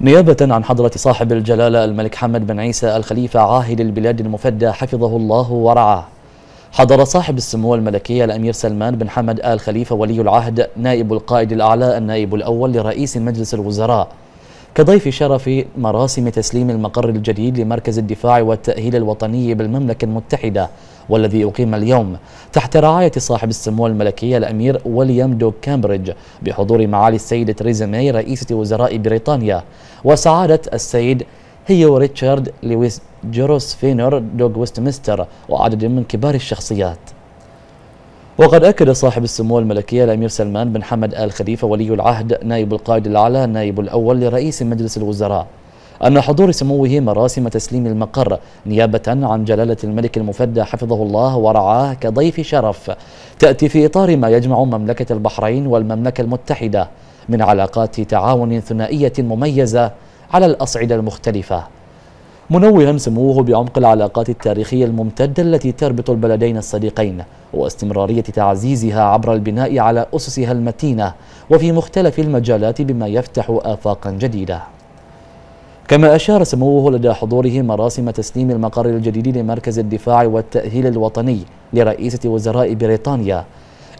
نيابة عن حضرة صاحب الجلالة الملك حمد بن عيسى الخليفة عاهل البلاد المفدى حفظه الله ورعاه حضر صاحب السمو الملكية الأمير سلمان بن حمد آل خليفة ولي العهد نائب القائد الأعلى النائب الأول لرئيس مجلس الوزراء كضيف شرف مراسم تسليم المقر الجديد لمركز الدفاع والتأهيل الوطني بالمملكة المتحدة والذي أقيم اليوم تحت رعاية صاحب السمو الملكي الأمير وليام دوك كامبريدج بحضور معالي السيدة تريزا ماي رئيسة وزراء بريطانيا وسعادة السيد هيو ريتشارد لويس جيروس فينر دوغ ويستمستر وعدد من كبار الشخصيات وقد أكد صاحب السمو الملكية الأمير سلمان بن حمد آل خليفة ولي العهد نائب القائد الأعلى نائب الأول لرئيس مجلس الوزراء أن حضور سموه مراسم تسليم المقر نيابة عن جلالة الملك المفدى حفظه الله ورعاه كضيف شرف تأتي في إطار ما يجمع مملكة البحرين والمملكة المتحدة من علاقات تعاون ثنائية مميزة على الأصعدة المختلفة منوها سموه بعمق العلاقات التاريخية الممتدة التي تربط البلدين الصديقين واستمرارية تعزيزها عبر البناء على أسسها المتينة وفي مختلف المجالات بما يفتح آفاقا جديدة كما أشار سموه لدى حضوره مراسم تسليم المقر الجديد لمركز الدفاع والتأهيل الوطني لرئيسة وزراء بريطانيا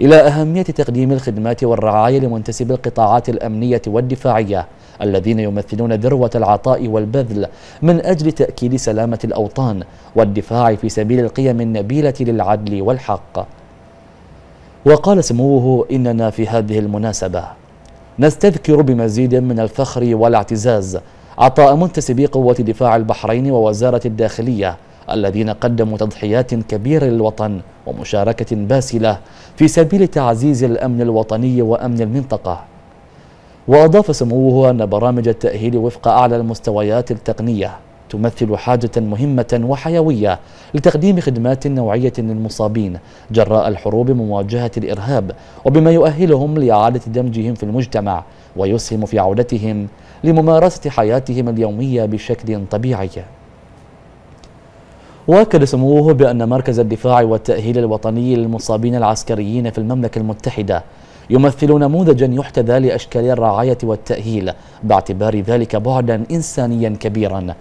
إلى أهمية تقديم الخدمات والرعاية لمنتسبي القطاعات الأمنية والدفاعية الذين يمثلون ذروة العطاء والبذل من أجل تأكيد سلامة الأوطان والدفاع في سبيل القيم النبيلة للعدل والحق وقال سموه إننا في هذه المناسبة نستذكر بمزيد من الفخر والاعتزاز عطاء منتسبي قوة دفاع البحرين ووزارة الداخلية الذين قدموا تضحيات كبيرة للوطن ومشاركة باسلة في سبيل تعزيز الأمن الوطني وأمن المنطقة وأضاف سموه أن برامج التأهيل وفق أعلى المستويات التقنية تمثل حاجة مهمة وحيوية لتقديم خدمات نوعية للمصابين جراء الحروب ومواجهة الإرهاب وبما يؤهلهم لإعادة دمجهم في المجتمع ويسهم في عودتهم لممارسة حياتهم اليومية بشكل طبيعي واكد سموه بان مركز الدفاع والتاهيل الوطني للمصابين العسكريين في المملكه المتحده يمثل نموذجا يحتذى لأشكال الرعاية والتأهيل باعتبار ذلك بعدا إنسانيا كبيرا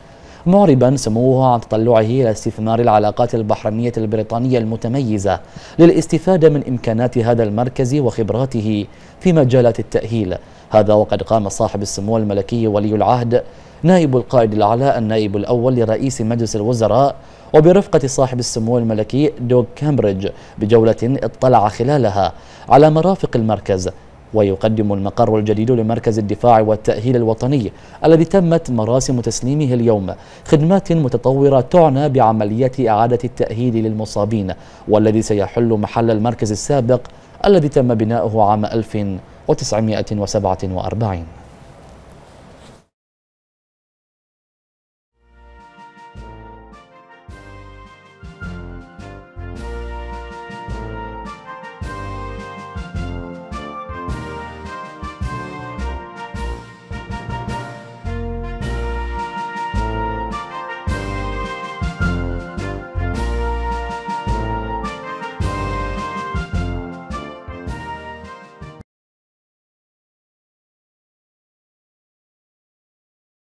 معربا سموه عن تطلعه إلى استثمار العلاقات البحرينية البريطانية المتميزة للاستفادة من إمكانات هذا المركز وخبراته في مجالات التأهيل هذا وقد قام صاحب السمو الملكي ولي العهد نائب القائد الأعلى النائب الأول لرئيس مجلس الوزراء وبرفقة صاحب السمو الملكي دوغ كامبريدج بجولة اطلع خلالها على مرافق المركز ويقدم المقر الجديد لمركز الدفاع والتأهيل الوطني الذي تمت مراسم تسليمه اليوم خدمات متطورة تعنى بعملية إعادة التأهيل للمصابين والذي سيحل محل المركز السابق الذي تم بناؤه عام 1947